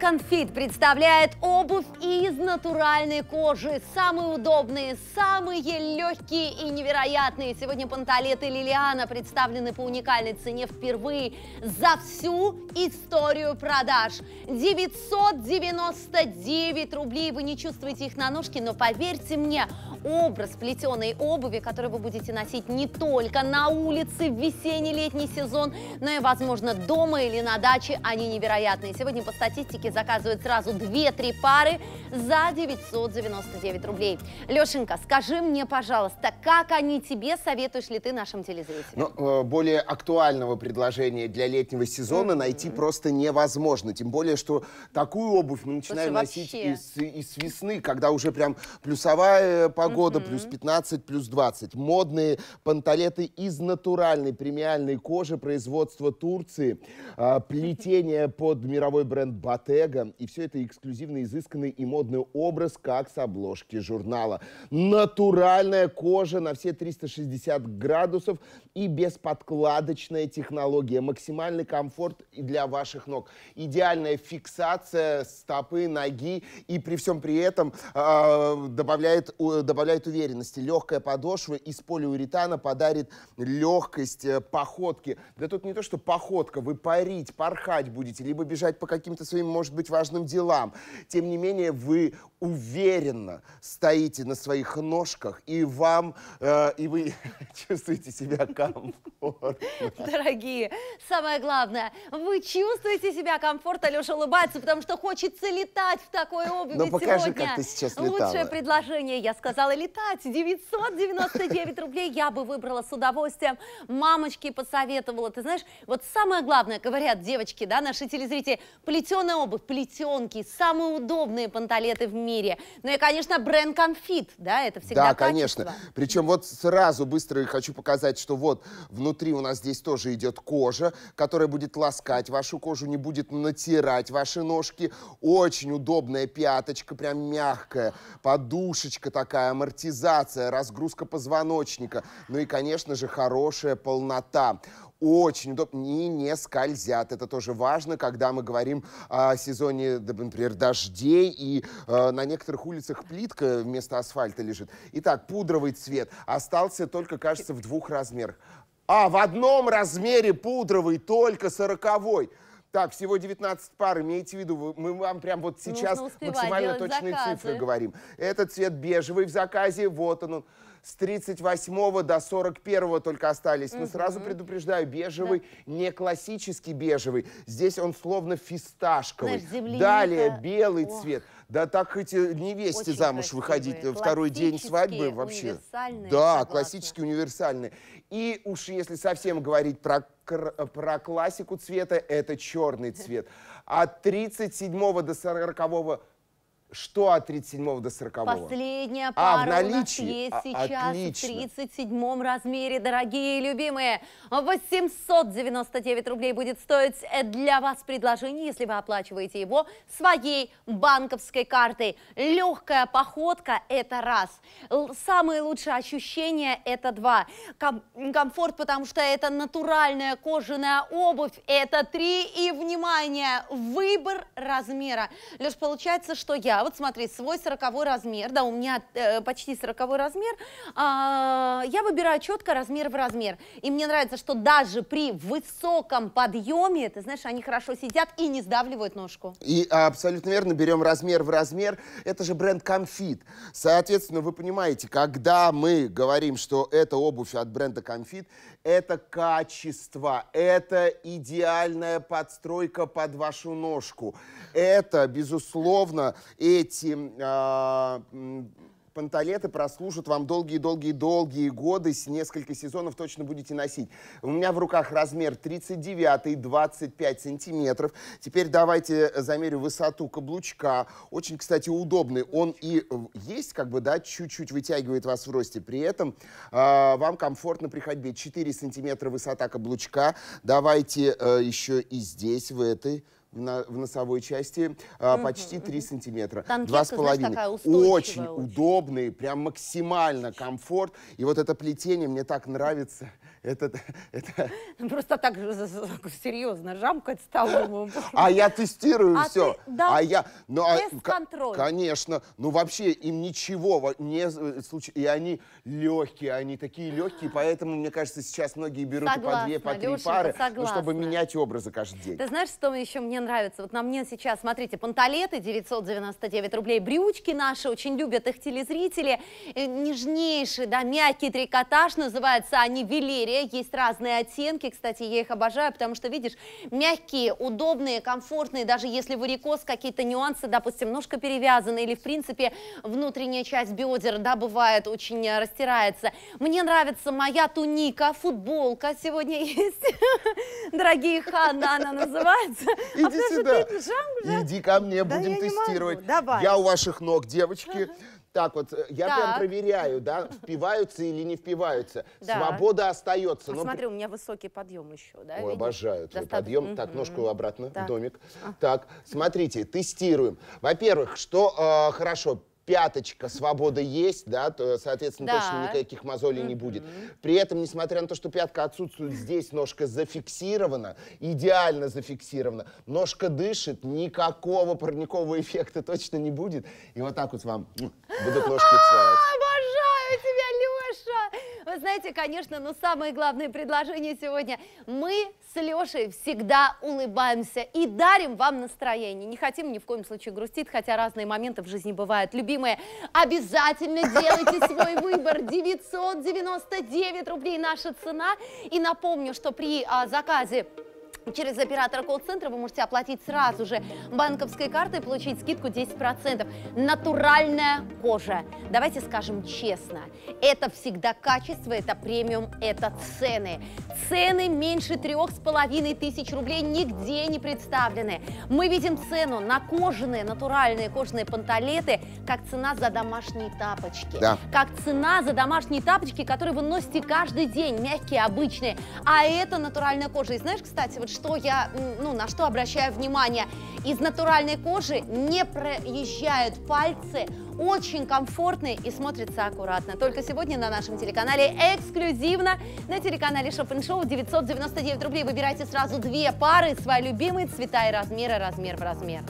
Duncan Fit представляет обувь из натуральной кожи. Самые удобные, самые легкие и невероятные. Сегодня панталеты Лилиана представлены по уникальной цене впервые за всю историю продаж. 999 рублей. Вы не чувствуете их на ножке, но поверьте мне, образ плетеной обуви, который вы будете носить не только на улице в весенний-летний сезон, но и, возможно, дома или на даче, они невероятные. Сегодня по статистике заказывают сразу 2-3 пары за 999 рублей. Лешенька, скажи мне, пожалуйста, как они тебе советуешь ли ты нашим телезрителям? Ну, э, более актуального предложения для летнего сезона mm -hmm. найти просто невозможно. Тем более, что такую обувь мы начинаем Слушай, носить из, из весны, когда уже прям плюсовая э, погода, mm -hmm. плюс 15, плюс 20. Модные панталеты из натуральной премиальной кожи производства Турции, а, плетение под мировой бренд Батэ, Лего. И все это эксклюзивный изысканный и модный образ, как с обложки журнала. Натуральная кожа на все 360 градусов и бесподкладочная технология. Максимальный комфорт и для ваших ног. Идеальная фиксация стопы, ноги. И при всем при этом э, добавляет, э, добавляет уверенности. Легкая подошва из полиуретана подарит легкость э, походки. Да тут не то, что походка, вы парить, порхать будете, либо бежать по каким-то своим, может может быть, важным делам. Тем не менее, вы уверенно стоите на своих ножках, и вам, э, и вы чувствуете себя комфортно. Дорогие, самое главное, вы чувствуете себя комфортно, Леша улыбается, потому что хочется летать в такой обуви Но ну, покажи, сегодня. как ты сейчас летала. Лучшее предложение, я сказала, летать. 999 рублей я бы выбрала с удовольствием. Мамочки посоветовала. Ты знаешь, вот самое главное, говорят девочки, да, наши телезрители, плетеная обувь в плетенке, самые удобные панталеты в мире. Ну и, конечно, бренд Конфит, да, это всегда Да, качество. конечно. Причем вот сразу быстро хочу показать, что вот внутри у нас здесь тоже идет кожа, которая будет ласкать вашу кожу, не будет натирать ваши ножки. Очень удобная пяточка, прям мягкая, подушечка такая, амортизация, разгрузка позвоночника. Ну и, конечно же, хорошая полнота очень удобно и не скользят. Это тоже важно, когда мы говорим о сезоне, например, дождей, и э, на некоторых улицах плитка вместо асфальта лежит. Итак, пудровый цвет остался только, кажется, в двух размерах. А, в одном размере пудровый, только сороковой. Так, всего 19 пар, имейте в виду, мы вам прям вот сейчас максимально точные заказы. цифры говорим. Этот цвет бежевый в заказе, вот он. он с 38 до 41 только остались. Угу. Но сразу предупреждаю, бежевый да. не классический бежевый. Здесь он словно фисташковый. Знаешь, Далее белый Ох. цвет. Да так хоть невесте Очень замуж красивые. выходить второй день свадьбы вообще. Да, согласна. классические универсальные. И уж если совсем говорить про про классику цвета – это черный цвет. От 37 до 40 что от 37 до 40? -го? Последняя пара а, в наличии? у нас есть а, сейчас Отлично. в 37 размере, дорогие и любимые. 899 рублей будет стоить для вас предложение, если вы оплачиваете его своей банковской картой. Легкая походка – это раз. Самые лучшие ощущения – это два. Ком комфорт, потому что это натуральная кожаная обувь – это три. И, внимание, выбор размера. Лишь получается, что я да, вот смотри, свой 40 размер, да, у меня э, почти 40 размер, э, я выбираю четко размер в размер. И мне нравится, что даже при высоком подъеме, ты знаешь, они хорошо сидят и не сдавливают ножку. И абсолютно верно, берем размер в размер, это же бренд Comfit. Соответственно, вы понимаете, когда мы говорим, что это обувь от бренда Comfit, это качество, это идеальная подстройка под вашу ножку. Это, безусловно, и эти а, панталеты прослужат вам долгие-долгие-долгие годы, с несколько сезонов точно будете носить. У меня в руках размер 39-25 сантиметров. Теперь давайте замерю высоту каблучка. Очень, кстати, удобный. Он и есть, как бы, да, чуть-чуть вытягивает вас в росте. При этом э, вам комфортно при ходьбе. 4 сантиметра высота каблучка. Давайте э, еще и здесь, в этой в носовой части а, почти 3 сантиметра. два с половиной. Очень удобный, прям максимально комфорт. И вот это плетение мне так нравится. Это, это... Ну, просто так же серьезно жамкать стало. А я тестирую а все. Ты, да, а я, ну, тест-контроль. А конечно. Ну вообще им ничего не э, случилось. И они легкие, они такие легкие. Поэтому, мне кажется, сейчас многие берут согласна, и по две, по три Лешенька, пары, ну, чтобы менять образы каждый день. Ты знаешь, что еще мне нравится. Вот на мне сейчас, смотрите, панталеты 999 рублей, брючки наши, очень любят их телезрители. Э, нежнейший да, мягкий трикотаж, называются они Велерия. Есть разные оттенки, кстати, я их обожаю, потому что, видишь, мягкие, удобные, комфортные, даже если варикоз, какие-то нюансы, допустим, ножка перевязана или, в принципе, внутренняя часть бедер, да, бывает, очень э, растирается. Мне нравится моя туника, футболка сегодня есть, дорогие Ханна, она называется. И иди сюда. Иди ко мне, будем тестировать. Я у ваших ног, девочки. Так вот, э, я так. прям проверяю, да, впиваются или не впиваются. Да. Свобода остается. Но... Ну, Смотри, у меня высокий подъем еще, да? Ой, обожаю твой Достат... подъем. Mm Так, ножку обратно, да. домик. А. Так, смотрите, тестируем. Во-первых, что э, хорошо, пяточка свобода есть, да, то, соответственно, да. точно никаких мозолей не будет. При этом, несмотря на то, что пятка отсутствует здесь, ножка зафиксирована, идеально зафиксирована, ножка дышит, никакого парникового эффекта точно не будет. И вот так вот вам будут ножки а, целовать. Вы знаете, конечно, но самое главное предложение сегодня. Мы с Лешей всегда улыбаемся и дарим вам настроение. Не хотим ни в коем случае грустить, хотя разные моменты в жизни бывают. Любимые, обязательно делайте свой выбор. 999 рублей наша цена. И напомню, что при а, заказе Через оператора колл-центра вы можете оплатить сразу же банковской картой и получить скидку 10%. Натуральная кожа. Давайте скажем честно, это всегда качество, это премиум, это цены. Цены меньше трех с половиной тысяч рублей нигде не представлены. Мы видим цену на кожаные, натуральные кожаные панталеты, как цена за домашние тапочки. Да. Как цена за домашние тапочки, которые вы носите каждый день, мягкие, обычные. А это натуральная кожа. И знаешь, кстати, вот что я, ну, на что обращаю внимание. Из натуральной кожи не проезжают пальцы, очень комфортный и смотрится аккуратно. Только сегодня на нашем телеканале эксклюзивно на телеканале Шоппинг Шоу 999 рублей. Выбирайте сразу две пары, свои любимые цвета и размеры, размер в размер.